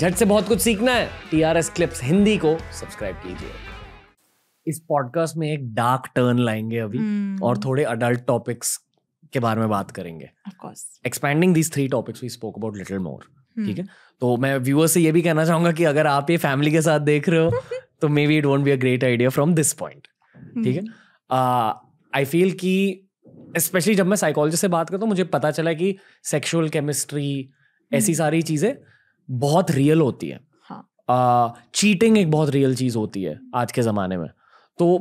झट से बहुत कुछ सीखना है T R S clips Hindi को सब्सक्राइब कीजिए इस पॉडकास्ट में एक डार्क टर्न लाएंगे अभी hmm. और थोड़े अडल्ट टॉपिक्स के बारे में बात करेंगे expending these three topics we spoke about little more ठीक हम्म। है तो मैं व्यूअर्स से ये भी कहना चाहूंगा कि अगर आप ये फैमिली के साथ देख रहे हो तो maybe it won't be a great idea from this point ठीक है हम्म। आई फील कि स्पेशली जब मैं साइकोलॉजिस्ट से बात करता हूँ मुझे पता चला कि सेक्शुअल केमिस्ट्री ऐसी सारी चीज़ें बहुत रियल होती है चीटिंग हाँ। एक बहुत रियल चीज होती है आज के जमाने में तो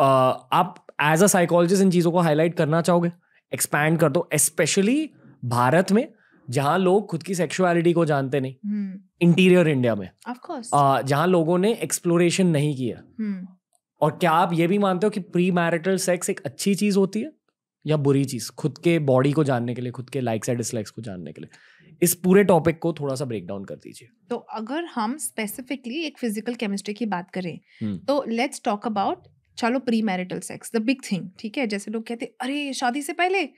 आप एज अ साइकोलॉजिस्ट इन चीजों को हाईलाइट करना चाहोगे एक्सपैंड कर दो स्पेशली भारत में जहां लोग खुद की सेक्सुअलिटी को जानते नहीं इंटीरियर हम्म। इंडिया में जहां लोगों ने एक्सप्लोरेशन नहीं किया हम्म। और क्या आप ये भी मानते हो कि प्री मैरिटल सेक्स एक अच्छी चीज होती है या बुरी चीज खुद के बॉडी को जानने के लिए खुद के लाइक्स या डिसलाइक्स को जानने के लिए इस पूरे टॉपिक को थोड़ा सा ब्रेक डाउन कर दीजिए तो अगर हम स्पेसिफिकली एक फिजिकल केमिस्ट्री की बात करें हम्म। तो लेट्स टॉक अबाउट चलो pre marital sex the big thing ठीक है जैसे लोग कहते हैं अरे शादी से पहले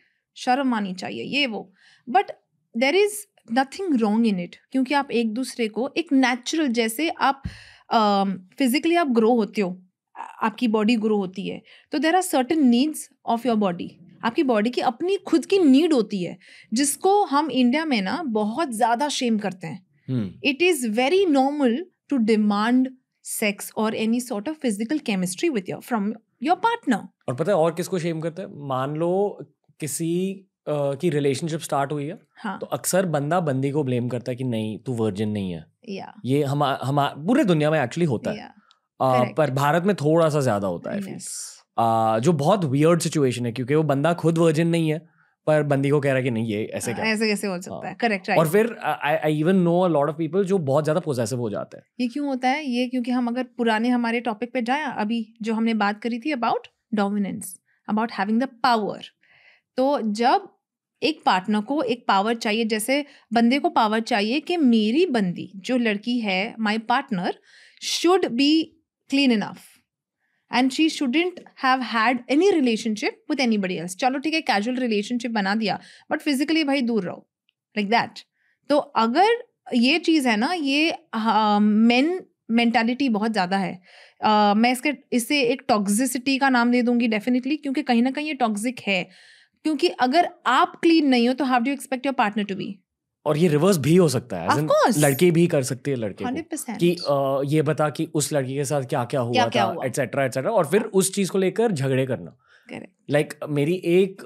शर्म आनी चाहिए ये वो but there is nothing wrong in it क्योंकि आप एक दूसरे को एक नेचुरल जैसे आप फिजिकली um, uh, आप ग्रो होते हो आपकी बॉडी ग्रो होती है तो there are certain needs of your body आपकी बॉडी की अपनी खुद की नीड होती है जिसको हम इंडिया में ना बहुत ज़्यादा शेम करते हैं it is very normal to demand sex और any sort of physical chemistry with your from your partner और पता है और किसको शेम करते हैं मान लो किसी Uh, की रिलेशनशिप स्टार्ट हुई है हाँ. तो अक्सर बंदा बंदी को ब्लेम करता है कि नहीं तू वर्जिन नहीं है yeah. ये हम हम पूरे दुनिया में एक्चुअली होता yeah. है uh, पर भारत में थोड़ा सा ज्यादा होता है yes. आ, जो बहुत वियर्ड सिचुएशन है क्योंकि वो बंदा खुद वर्जिन नहीं है पर बंदी को कह रहा है कि नहीं ये ऐसे क्या हाँ, ऐसे कैसे हो सकता है करेक्ट हाँ। right. और फिर I even know a lot of people जो बहुत ज्यादा पोजेसिव हो जाते हैं ये क्यों होता है ये क्योंकि हम अगर पुराने हमारे टॉपिक पे जाए अभी जो हमने बात करी थी about dominance about having the power तो जब एक पार्टनर को एक पावर चाहिए जैसे बंदे को पावर चाहिए कि मेरी बंदी जो लड़की है my partner should be clean enough and she shouldn't have had any relationship with anybody else चलो ठीक है कैजुअल रिलेशनशिप बना दिया बट फिजिकली भाई दूर रहो लाइक दैट तो अगर ये चीज़ है ना ये मेन हाँ, मेंटालिटी बहुत ज़्यादा है uh, मैं इसके इसे एक टॉक्सिसिटी का नाम दे दूंगी डेफिनेटली क्योंकि कहीं ना कहीं ये टॉक्सिक है क्योंकि अगर आप क्लीन नहीं हो तो how do expect your partner to be और ये रिवर्स भी हो सकता है लड़के भी कर सकते हैं लड़के की कि ये बता कि उस लड़की के साथ क्या क्या हुआ क्या, था एटसेट्रा एटसेट्रा और फिर उस चीज को लेकर झगड़े करना लाइक like, मेरी एक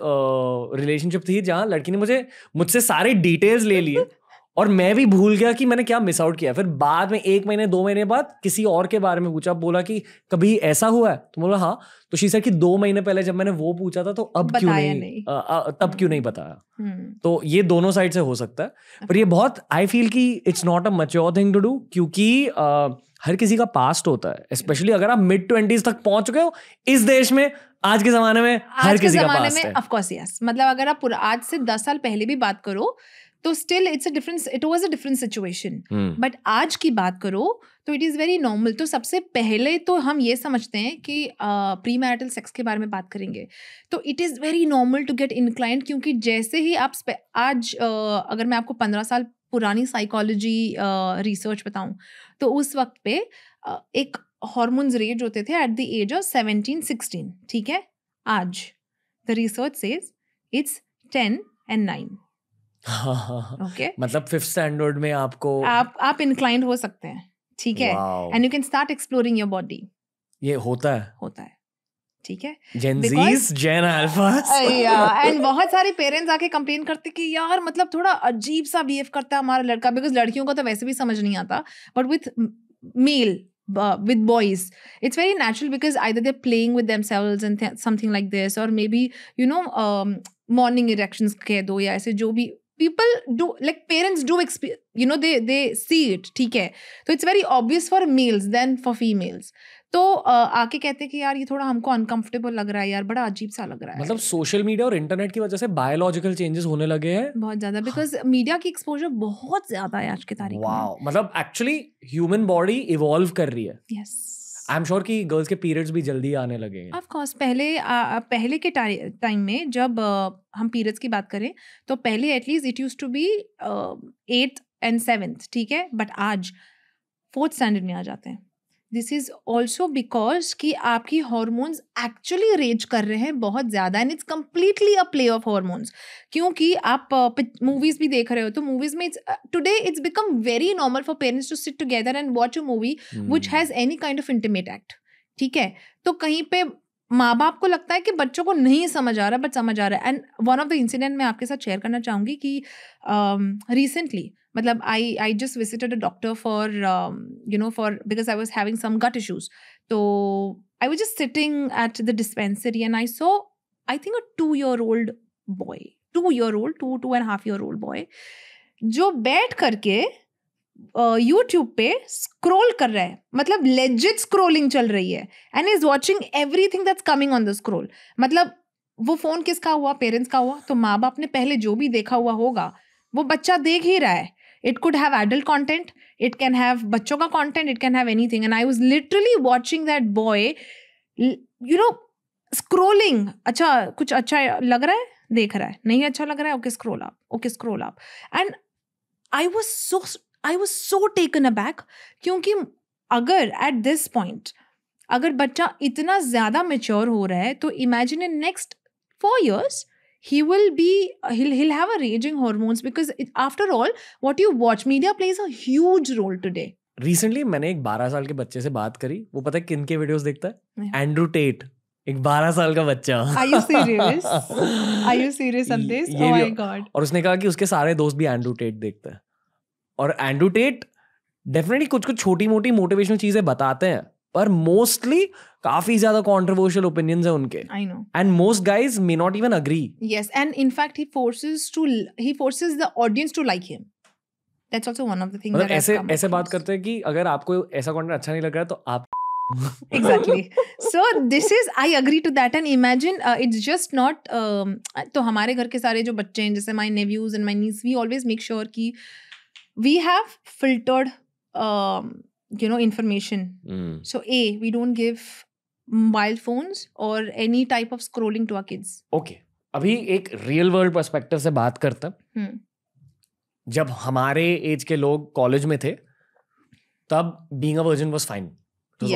रिलेशनशिप uh, थी जहाँ लड़की ने मुझे मुझसे सारे डिटेल्स ले लिए और मैं भी भूल गया कि मैंने क्या मिस आउट किया फिर बाद में एक महीने दो महीने बाद किसी और के बारे में पूछा बोला कि कभी ऐसा हुआ है तो बोला हाँ तो शी सर कि दो महीने पहले जब मैंने वो पूछा था तो अब क्यों नहीं, नहीं। आ, आ, तब क्यों नहीं बताया हम्म। तो ये दोनों साइड से हो सकता है पर ये बहुत आई फील कि it's not a mature thing to do क्योंकि आ, हर किसी का पास्ट होता है स्पेशली अगर आप मिड ट्वेंटीज तक पहुंच चुके हो इस देश में आज के जमाने में हर किसी का पास्ट है ऑफ कोर्स यस मतलब अगर आप आज से दस साल पहले भी बात करो तो still it's a difference it was a different situation but आज की बात करो तो इट इज़ वेरी नॉर्मल तो सबसे पहले तो हम ये समझते हैं कि प्री मैरिटल सेक्स के बारे में बात करेंगे तो it is very normal to get inclined क्योंकि जैसे ही आप आज अगर मैं आपको पंद्रह साल पुरानी साइकोलॉजी रिसर्च बताऊँ बताऊं तो उस वक्त पे एक हॉर्मोन्स रेज होते थे at the age of seventeen sixteen ठीक है आज the research is it's ten and nine okay मतलब फिफ्थ स्टैंडर्ड में आपको आप आप इंक्लाइंड हो सकते हैं ठीक है and you can start exploring your body ये होता है होता है ठीक है जेन जेन जीस एंड बहुत सारे पेरेंट्स आके कंप्लेन करते कि यार मतलब थोड़ा अजीब सा बिहेव करता है हमारा लड़का बिकॉज लड़कियों को तो वैसे भी समझ नहीं आता but with male with boys it's very natural because either they're playing with themselves and th- something like this or maybe you know um, morning erections कह दो या ऐसे जो भी people do like parents do you know they they see it ठीक है तो it's very obvious for males then for females तो uh, आके कहते हैं कि यार ये थोड़ा हमको अनकंफर्टेबल लग रहा है यार बड़ा अजीब सा लग रहा है मतलब सोशल मीडिया और इंटरनेट की वजह से बायोलॉजिकल चेंजेस होने लगे हैं बहुत ज्यादा बिकॉज मीडिया की एक्सपोजर बहुत ज्यादा है आज की तारीख में मतलब एक्चुअली ह्यूमन बॉडी इवॉल्व कर रही है yes yes. I am sure कि गर्ल्स के पीरियड्स भी जल्दी आने लगे ऑफ कोर्स पहले आ, पहले के टाइम में जब आ, हम पीरियड्स की बात करें तो पहले at least it used to be eighth and seventh ठीक है बट आज फोर्थ स्टैंडर्ड में आ जाते हैं दिस इज ऑल्सो बिकॉज कि आपकी हॉर्मोन्स एक्चुअली रेज कर रहे हैं बहुत ज़्यादा and it's completely a play of hormones क्योंकि आप मूवीज़ uh, भी देख रहे हो तो मूवीज़ में it's today it's become very normal for parents to sit together and watch a movie which has any kind of intimate act ठीक है तो कहीं पे माँ बाप को लगता है कि बच्चों को नहीं समझ आ रहा बट समझ आ रहा है and one of the incident मैं आपके साथ शेयर करना चाहूँगी कि रिसेंटली uh, मतलब I I just visited a doctor for you know for because I was having some gut issues तो I was just sitting at the dispensary and I saw I think a two year old boy two year old two two and half year old boy जो बैठ करके YouTube uh, पे scroll कर रहा है मतलब legit scrolling चल रही है and is watching everything that's coming on the scroll मतलब वो फोन किसका हुआ पेरेंट्स का हुआ तो माँ बाप ने पहले जो भी देखा हुआ होगा वो बच्चा देख ही रहा है it could have adult content it can have बच्चों का content it can have anything and I was literally watching that boy you know scrolling अच्छा कुछ अच्छा लग रहा है देख रहा है नहीं अच्छा लग रहा है ओके स्क्रोल आप ओके स्क्रोल आप and I was so I was so taken aback क्योंकि अगर एट दिस पॉइंट अगर बच्चा इतना ज़्यादा मेच्योर हो रहा है तो imagine in next four years he will be he'll he'll have a raging hormones because it, after all what you watch media plays a huge role today recently मैंने एक 12 साल के बच्चे से बात करी वो पता है किन के वीडियोस देखता है एंड्रू टेट एक 12 साल का बच्चा are you serious are you serious on this my god और उसने कहा कि उसके सारे दोस्त भी एंड्रू टेट देखते हैं और एंड्रू टेट डेफिनेटली कुछ कुछ छोटी मोटी मोटिवेशनल चीजें बताते हैं पर मोस्टली काफी ज्यादा कंट्रोवर्शियल ओपिनियंस है उनके I know and most guys may not even agree yes and in fact he forces to he forces the audience to like him that's also one of the things that ऐसे ऐसे बात करते हैं कि अगर आपको ऐसा कंटेंट अच्छा नहीं लग रहा है तो आप exactly so this is i agree to that and imagine uh, it's just not um, तो हमारे घर के सारे जो बच्चे हैं जैसे my nephews and my niece we always make sure कि we have filtered um, you know information mm. so a we don't give mobile phones or any type of scrolling to our kids okay अभी एक real world perspective से बात करता hmm. जब हमारे as के लोग कॉलेज में थे तब being a virgin was fine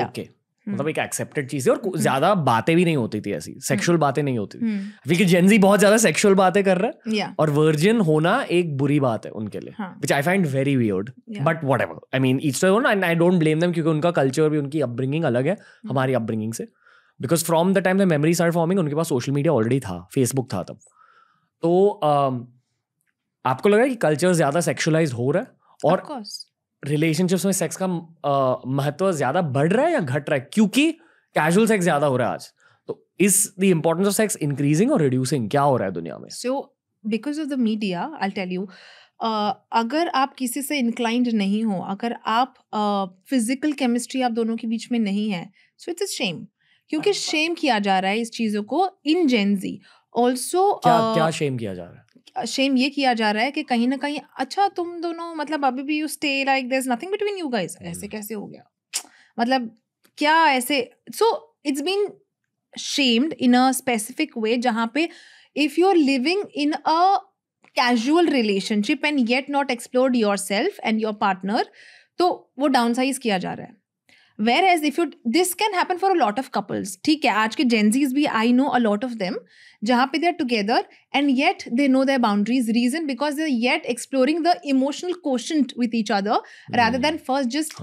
okay हम्म। मतलब एक एक्सेप्टेड चीज है और हम्म। ज्यादा बातें भी नहीं होती थी ऐसी सेक्सुअल हम्म। बातें नहीं होती थी क्योंकि जेंजी बहुत ज्यादा सेक्सुअल बातें कर रहा है yeah. और वर्जिन होना एक बुरी बात है उनके लिए which I find very weird but whatever I mean it's and I don't blame them क्योंकि उनका कल्चर भी उनकी अपब्रिंगिंग अलग है हमारी अपब्रिंगिंग से because from the time the memory are forming उनके पास सोशल मीडिया ऑलरेडी था फेसबुक था तब तो um, आपको लगा कि कल्चर ज्यादा सेक्शुअलाइज हो रहा है और रिलेशनशिप्स में सेक्स का महत्व ज्यादा बढ़ रहा है या घट रहा है क्योंकि कैजुअल सेक्स ज्यादा हो रहा है आज तो इस the importance of sex increasing और रिड्यूसिंग क्या हो रहा है दुनिया में so because of the media I tell you Uh, अगर आप किसी से इंक्लाइंड नहीं हो अगर आप फिजिकल uh, केमिस्ट्री आप दोनों के बीच में नहीं है सो इट्स शेम क्योंकि शेम अच्छा। किया जा रहा है इस चीज़ों को इन जेनजी ऑल्सो क्या शेम किया जा रहा है शेम ये किया जा रहा है कि कहीं ना कहीं अच्छा तुम दोनों मतलब अभी भी you stay like there is nothing between you guys ऐसे कैसे हो गया मतलब क्या ऐसे so it's been shamed in a specific way जहाँ पे if you are living in a casual relationship and yet not explored yourself and your partner तो वो डाउन साइज किया जा रहा है whereas if you this can happen for a lot of couples ठीक है आज के जेंजीज भी I know a lot of them जहाँ पे they are together and yet they know the boundaries reason because they yet exploring the emotional question with each other rather than first just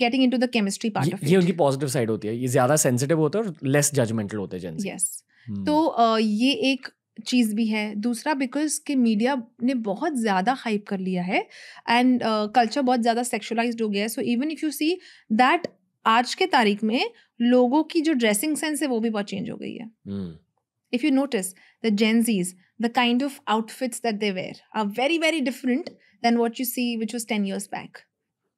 getting into the chemistry part ये उनकी positive side होती है ये ज्यादा sensitive होते हैं और less judgemental होते हैं यस hmm. तो ये एक चीज़ भी है दूसरा बिकॉज के मीडिया ने बहुत ज़्यादा हाइप कर लिया है एंड कल्चर uh, बहुत ज़्यादा सेक्शुलाइज हो गया है so even if you see that आज के तारीख में लोगों की जो ड्रेसिंग सेंस है वो भी बहुत चेंज हो गई है if you notice the Gen Zs the kind of outfits that they wear are very very different then what you see which was ten years back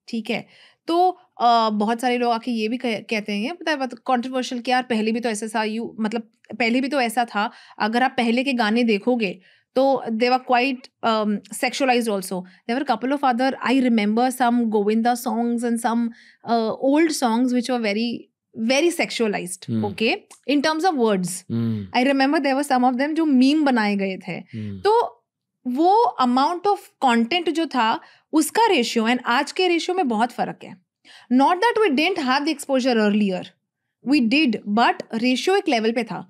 ठीक है तो आ, बहुत सारे लोग आके ये भी कह, कहते हैं पता है कॉन्ट्रोवर्शियल क्या यार पहले भी तो ऐसा था यू मतलब पहले भी तो ऐसा था अगर आप पहले के गाने देखोगे तो they they were quite sexualize also there were couple of other I remember some Govinda songs and some old songs which are very very sexualize okay in terms of words I remember there were some of them जो meme बनाए गए थे hmm. तो वो amount of content जो था उसका ratio and आज के रेशियो में बहुत फर्क है not that we didn't have the exposure earlier we did but ratio एक लेवल पे था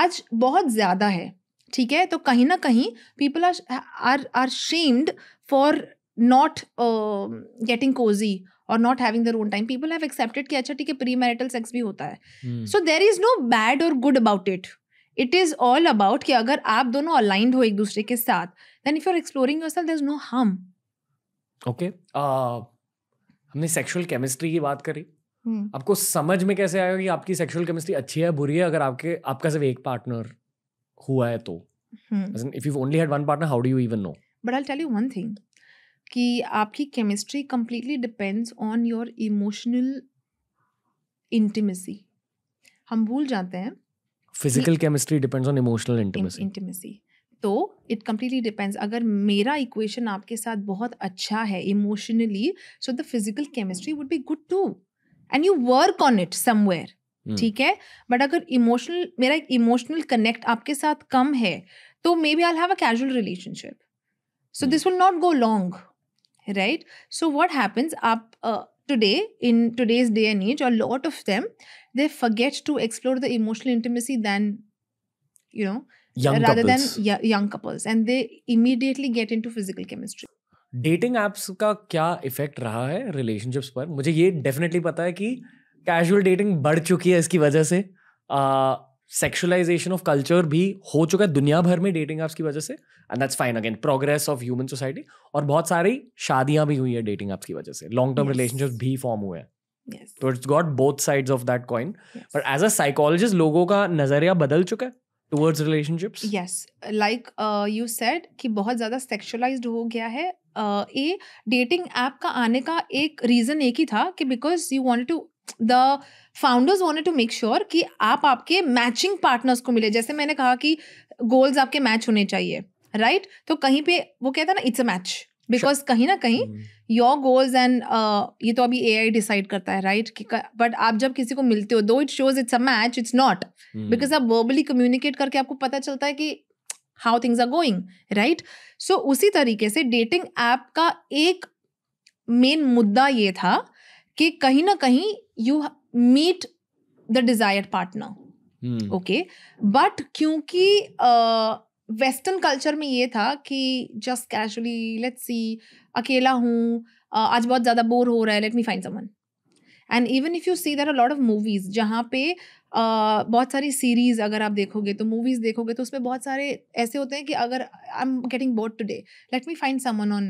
आज बहुत ज्यादा है ठीक है तो कहीं ना कहीं people are are are shamed for not getting cozy और not having their own time people have accepted कि अच्छा ठीक है प्री मैरिटल सेक्स भी होता है so there is no bad और good about it it is all about कि अगर आप दोनों अलाइंड हो एक दूसरे के साथ then if you are exploring yourself there is no harm okay हमने सेक्सुअल केमिस्ट्री की बात करी hmm. आपको समझ में कैसे आएगा कि आपकी सेक्सुअल केमिस्ट्री अच्छी है बुरी है अगर आपके आपका सिर्फ एक पार्टनर हुआ है तो if you only had one partner how do you even know but I tell you one thing कि आपकी chemistry completely depends on your emotional intimacy हम भूल जाते हैं physical chemistry depends on emotional intimacy intimacy तो it completely depends अगर मेरा equation आपके साथ बहुत अच्छा है emotionally so the physical chemistry would be good too and you work on it somewhere hmm. ठीक है बट अगर इमोशनल मेरा इमोशनल कनेक्ट आपके साथ कम है तो maybe I have a casual relationship so this will not go long right so what happens आप today in today's day and age और lot of them they forget to explore the emotional intimacy than you know rather than young couples and they immediately get into physical chemistry dating apps का क्या effect रहा है relationships पर मुझे ये definitely पता है कि कैजुअल डेटिंग बढ़ चुकी है इसकी वजह से सेक्शुअलाइजेशन ऑफ कल्चर भी हो चुका है दुनिया भर में डेटिंग ऐप्स की वजह से and that's fine again progress of human society और बहुत सारी शादियां भी हुई है डेटिंग ऐप्स की वजह से लॉन्ग टर्म रिलेशनशिप भी फॉर्म हुए हैं तो it's got both sides of that coin but as a psychologist लोगों का नजरिया बदल चुका है towards relationships yes like you said कि बहुत ज़्यादा सेक्शुअलाइज्ड हो गया है ये डेटिंग ऐप का आने का एक रीज़न एक ही था कि because you want to the founders want to make sure कि आप आपके मैचिंग पार्टनर्स को मिले जैसे मैंने कहा कि गोल्स आपके मैच होने चाहिए राइट right? तो कहीं पे वो कहता है ना इट्स अ मैच बिकॉज कहीं ना कहीं योर गोल्स एंड ये तो अभी ए आई डिसाइड करता है राइट right? बट आप जब किसी को मिलते हो दो it shows it's a match it's not because आप वर्बली कम्युनिकेट करके आपको पता चलता है कि how things are going right so उसी तरीके से डेटिंग ऐप का एक मेन मुद्दा ये था कि कहीं ना कहीं you meet the desire partner okay but क्योंकि वेस्टर्न uh, कल्चर में ये था कि जस्ट कैजुअली लेट्स सी अकेला हूँ uh, आज बहुत ज़्यादा बोर हो रहा है let me find someone and even if you see there a lot of movies जहाँ पे Uh, बहुत सारी सीरीज़ अगर आप देखोगे तो मूवीज़ देखोगे तो उसमें बहुत सारे ऐसे होते हैं कि अगर I am getting bored today let me find someone on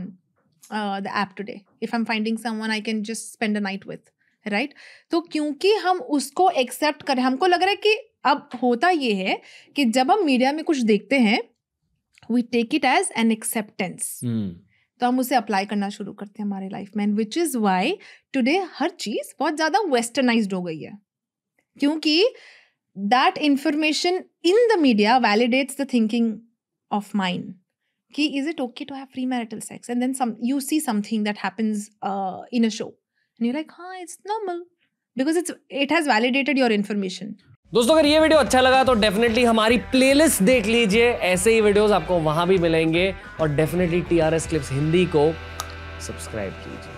the app today if I am finding someone I can just spend a night with right right? तो क्योंकि हम उसको एक्सेप्ट करें हमको लग रहा है कि अब होता ये है कि जब हम मीडिया में कुछ देखते हैं we take it as an acceptance तो हम उसे अप्लाई करना शुरू करते हैं हमारे लाइफ में विच इज़ वाई टूडे हर चीज़ बहुत ज़्यादा वेस्टर्नाइज हो गई है क्योंकि that information in the media validates the thinking of mind कि is it okay to have premarital sex and then some you see something that happens in a show and you like हाँ it's normal because it's it has validated your information दोस्तों अगर ये video अच्छा लगा तो definitely हमारी playlist देख लीजिए ऐसे ही वीडियोस आपको वहां भी मिलेंगे और डेफिनेटली टीआरएस क्लिप्स हिंदी को सब्सक्राइब कीजिए